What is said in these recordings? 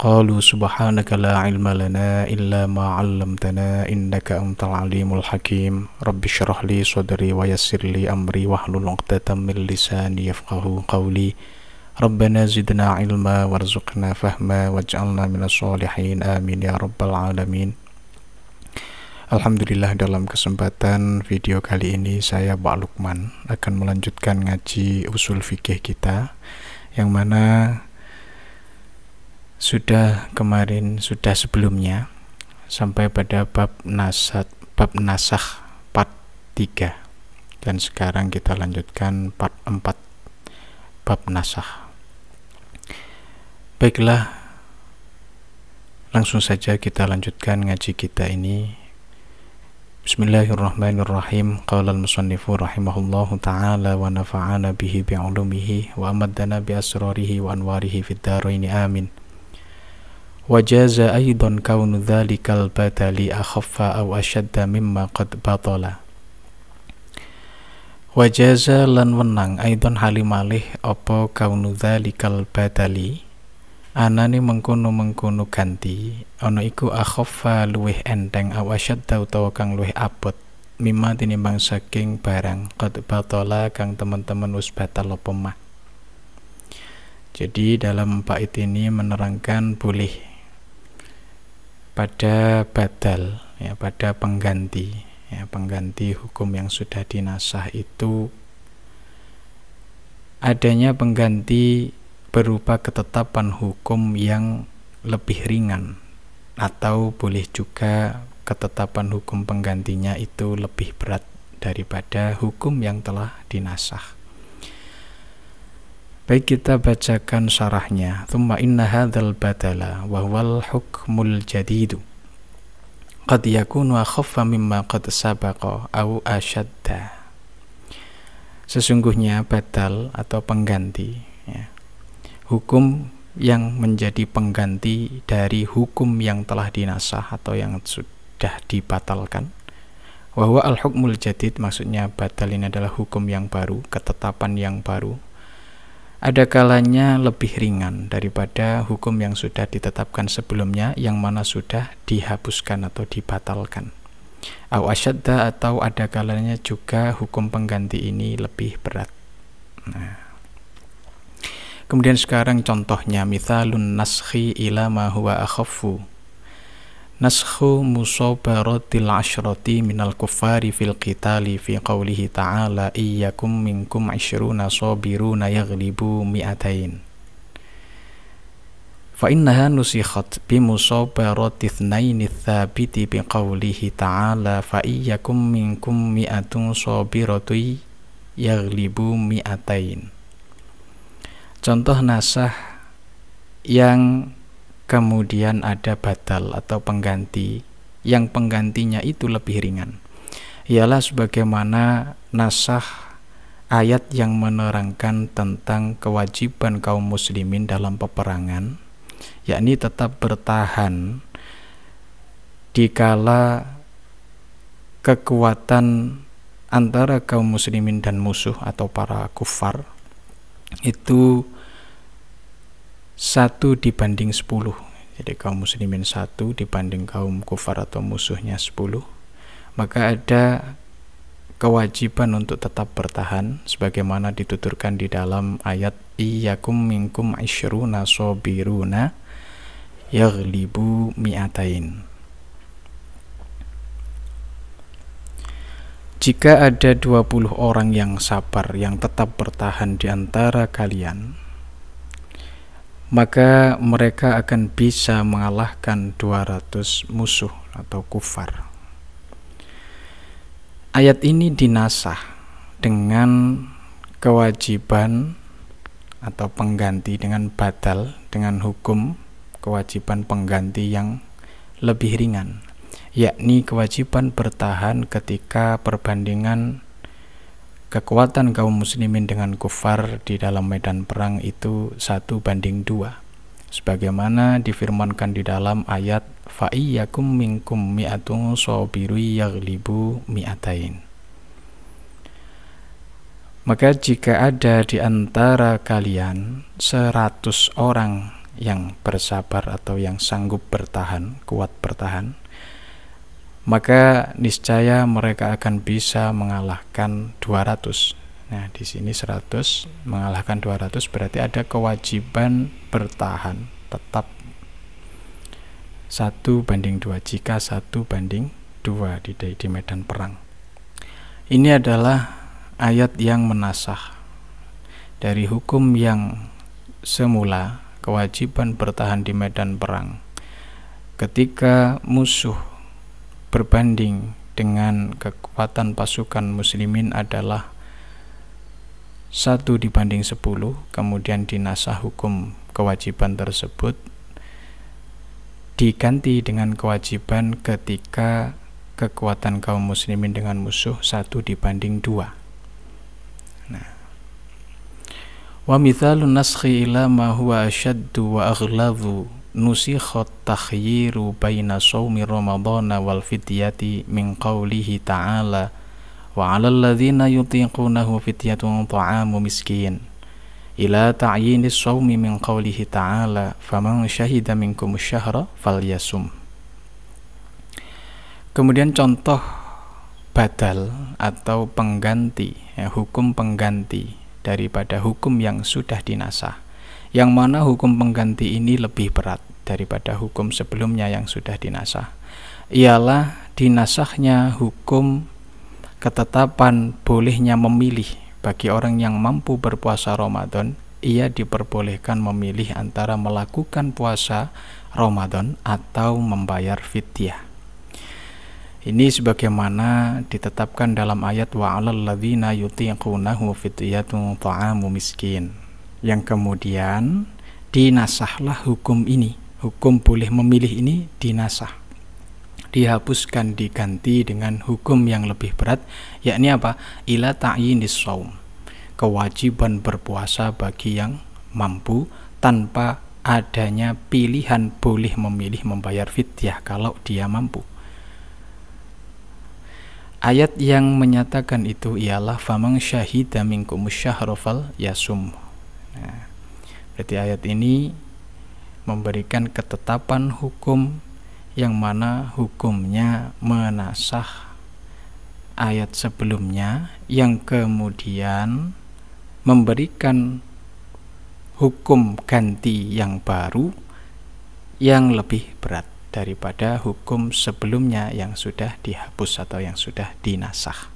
qalu subhanaka la ilma lana illa ma 'allamtana innaka antal 'alimul hakim rabbi shrah li sadri wa yassir li amri wahlul 'uqdatam min lisani yafqahu qawli rabbana zidna 'ilma warzuqna fahma waj'alna minas solihin amin ya rabbal 'alamin Alhamdulillah dalam kesempatan video kali ini saya Pak Lukman akan melanjutkan ngaji usul fikih kita yang mana sudah kemarin sudah sebelumnya sampai pada bab nasat bab nasah part 3 dan sekarang kita lanjutkan part 4 bab nasah baiklah langsung saja kita lanjutkan ngaji kita ini Bismillahirrahmanirrahim Qala al-musannifu rahimahullahu ta'ala wa nafa'ana bihi bi'ulumihi wa amaddana bi asrarihi wa anwarihi ini amin وجاز أيضا كون ذلك البدل أخف أو أشد مما قد بطل Wajaza lan wenang aidon halimalih opo kaunu dzalikal badali Anani mengkono-mengkono ganti ana iku akhaffa luweh enteng asyadda utawa kang luweh abot mimma tinimbang saking barang qad batala kang teman-teman wis batal Jadi dalam bait ini menerangkan boleh pada badal ya pada pengganti ya pengganti hukum yang sudah dinasah itu adanya pengganti berupa ketetapan hukum yang lebih ringan atau boleh juga ketetapan hukum penggantinya itu lebih berat daripada hukum yang telah dinasah. Baik kita bacakan syarahnya. Thumma inna hadzal badala wa huwal hukmul jadidu. Qad yakunu akhaffa mimma qad sabaqa au ashadda. Sesungguhnya batal atau pengganti ya. Hukum yang menjadi pengganti dari hukum yang telah dinasah atau yang sudah dibatalkan. Wahwa al-hukmul jadid maksudnya batal ini adalah hukum yang baru, ketetapan yang baru, ada kalanya lebih ringan daripada hukum yang sudah ditetapkan sebelumnya yang mana sudah dihapuskan atau dibatalkan. Au asyadda atau ada kalanya juga hukum pengganti ini lebih berat. Nah. Kemudian sekarang contohnya mithalun naskhi ila ma huwa akhaffu naskhu musawbaratil asyrati minal kuffari fil qitali fi qawlihi ta'ala iyyakum minkum ishruna sabiruna yaghlibu mi'atain fa innaha nusikhat bi musabarati itsnaini tsabiti bi qawlihi ta'ala fa iyyakum minkum mi'atun sabiratu yaghlibu mi'atain contoh nasah yang kemudian ada batal atau pengganti yang penggantinya itu lebih ringan ialah sebagaimana nasah ayat yang menerangkan tentang kewajiban kaum muslimin dalam peperangan yakni tetap bertahan dikala kekuatan antara kaum muslimin dan musuh atau para kufar itu satu dibanding sepuluh jadi kaum muslimin satu dibanding kaum kufar atau musuhnya sepuluh maka ada kewajiban untuk tetap bertahan sebagaimana dituturkan di dalam ayat iyyakum minkum isyruna sabiruna yaghlibu mi'atain Jika ada 20 orang yang sabar yang tetap bertahan di antara kalian maka mereka akan bisa mengalahkan 200 musuh atau kufar. Ayat ini dinasah dengan kewajiban atau pengganti dengan batal dengan hukum kewajiban pengganti yang lebih ringan, yakni kewajiban bertahan ketika perbandingan kekuatan kaum muslimin dengan kufar di dalam medan perang itu satu banding dua sebagaimana difirmankan di dalam ayat fa'iyyakum minkum mi'atun sobiru yaglibu mi'atain maka jika ada di antara kalian seratus orang yang bersabar atau yang sanggup bertahan, kuat bertahan, maka niscaya mereka akan bisa mengalahkan 200. Nah, di sini 100 mengalahkan 200 berarti ada kewajiban bertahan tetap 1 banding 2 jika 1 banding 2 di, di medan perang. Ini adalah ayat yang menasah dari hukum yang semula kewajiban bertahan di medan perang ketika musuh berbanding dengan kekuatan pasukan muslimin adalah satu dibanding 10 kemudian dinasah hukum kewajiban tersebut diganti dengan kewajiban ketika kekuatan kaum muslimin dengan musuh satu dibanding dua. Nah. wa mithalun naskhi ila ma huwa ashaddu wa aghlabu nusikhot takhyiru baina shaumi ramadhana wal fityati min qawlihi ta'ala wa 'alal ladzina yutiqunahu fityatun ta'amu miskin ila ta'yini shaumi min qawlihi ta'ala faman shahida minkum syahra falyasum Kemudian contoh badal atau pengganti ya, hukum pengganti daripada hukum yang sudah dinasah yang mana hukum pengganti ini lebih berat daripada hukum sebelumnya yang sudah dinasah ialah dinasahnya hukum ketetapan bolehnya memilih bagi orang yang mampu berpuasa Ramadan ia diperbolehkan memilih antara melakukan puasa Ramadan atau membayar fitiah ini sebagaimana ditetapkan dalam ayat wa 'alal ladzina yutiqunahu fidyatun ta'amu miskin yang kemudian dinasahlah hukum ini hukum boleh memilih ini dinasah dihapuskan diganti dengan hukum yang lebih berat yakni apa ila ta'yinis saum kewajiban berpuasa bagi yang mampu tanpa adanya pilihan boleh memilih membayar fitiah kalau dia mampu Ayat yang menyatakan itu ialah famang syahida minkum syahrofal yasum Nah, berarti ayat ini memberikan ketetapan hukum yang mana hukumnya menasah ayat sebelumnya yang kemudian memberikan hukum ganti yang baru yang lebih berat daripada hukum sebelumnya yang sudah dihapus atau yang sudah dinasah.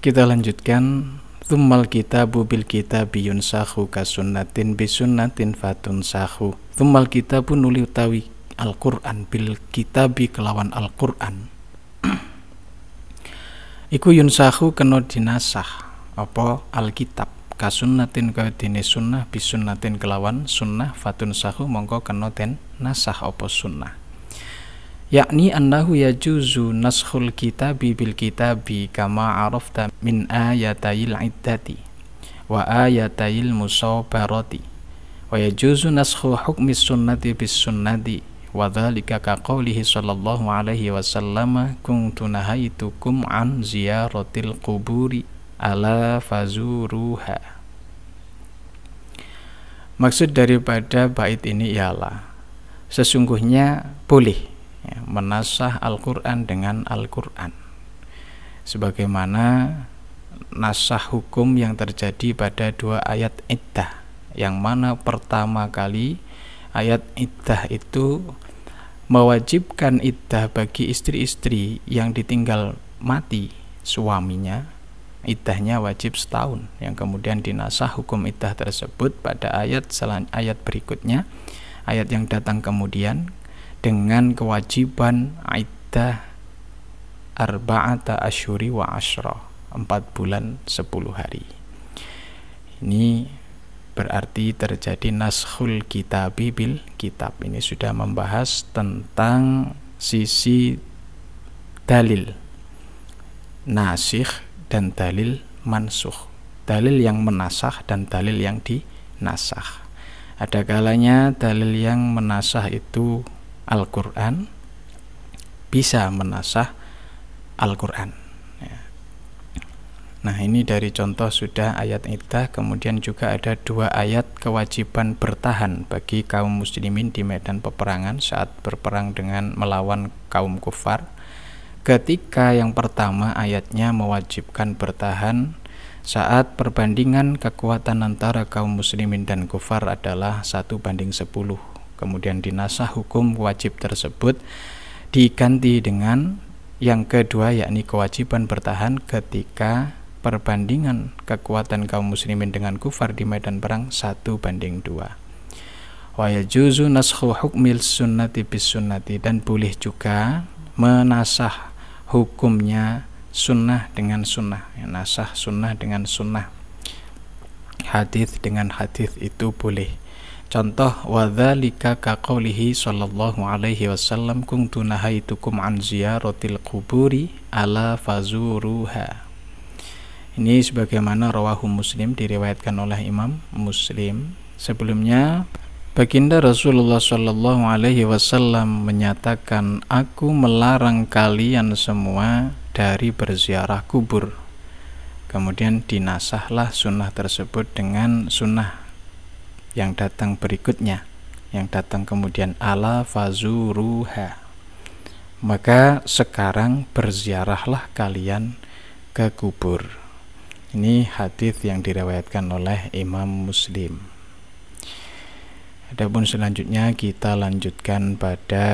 Kita lanjutkan Thummal kitabu bil kitabi yunsahu kasunnatin bisunnatin fatun sahu. Thummal kitabu nuli utawi Al-Qur'an bil kitabi kelawan Al-Qur'an. Iku yunsahu kena dinasah apa Alkitab kasunnatin kaya dene sunnah bisunnatin kelawan sunnah fatun sahu mongko kena den nasah apa sunnah yakni annahu yajuzu naskhul kitabi bil kitabi kama arafta min ayatayil iddati wa ayatayil musabarati wa yajuzu naskhu hukmi sunnati bis sunnati wa dhalika ka qawlihi sallallahu alaihi wasallam kuntu nahaitukum an ziyaratil quburi ala fazuruha Maksud daripada bait ini ialah sesungguhnya boleh ya, menasah Al-Quran dengan Al-Quran sebagaimana nasah hukum yang terjadi pada dua ayat iddah yang mana pertama kali ayat iddah itu mewajibkan iddah bagi istri-istri yang ditinggal mati suaminya iddahnya wajib setahun yang kemudian dinasah hukum iddah tersebut pada ayat ayat berikutnya ayat yang datang kemudian dengan kewajiban iddah arba'ata asyuri wa asyra 4 bulan 10 hari ini berarti terjadi naskhul kitabi bil kitab ini sudah membahas tentang sisi dalil nasih dan dalil mansuh dalil yang menasah dan dalil yang dinasah ada kalanya dalil yang menasah itu Al-Quran bisa menasah Al-Quran ya. Nah ini dari contoh sudah ayat iddah kemudian juga ada dua ayat kewajiban bertahan bagi kaum muslimin di medan peperangan saat berperang dengan melawan kaum kufar ketika yang pertama ayatnya mewajibkan bertahan saat perbandingan kekuatan antara kaum muslimin dan kufar adalah satu banding 10 Kemudian dinasah hukum wajib tersebut diganti dengan yang kedua yakni kewajiban bertahan ketika perbandingan kekuatan kaum muslimin dengan kufar di medan perang satu banding dua. wa yajuzu naskhu hukmil sunnati bis sunnati dan boleh juga menasah hukumnya sunnah dengan sunnah ya, nasah sunnah dengan sunnah hadith dengan hadith itu boleh Contoh wadzalika kaqaulihi sallallahu alaihi wasallam kuntu nahaitukum an ziyaratil quburi ala fazuruha. Ini sebagaimana rawahu Muslim diriwayatkan oleh Imam Muslim. Sebelumnya Baginda Rasulullah Shallallahu Alaihi Wasallam menyatakan, "Aku melarang kalian semua dari berziarah kubur." Kemudian dinasahlah sunnah tersebut dengan sunnah yang datang berikutnya yang datang kemudian ala fazuruha maka sekarang berziarahlah kalian ke kubur ini hadis yang diriwayatkan oleh Imam Muslim Adapun selanjutnya kita lanjutkan pada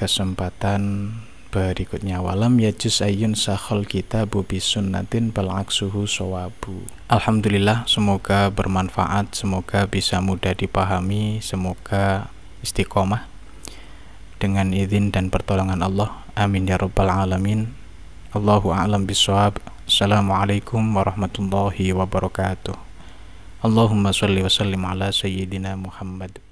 kesempatan berikutnya walam yajus ayun sahol kita bubi sunnatin balaksuhu sawabu Alhamdulillah semoga bermanfaat semoga bisa mudah dipahami semoga istiqomah dengan izin dan pertolongan Allah amin ya rabbal alamin Allahu a'lam bisawab Assalamualaikum warahmatullahi wabarakatuh Allahumma salli wa sallim ala sayyidina Muhammad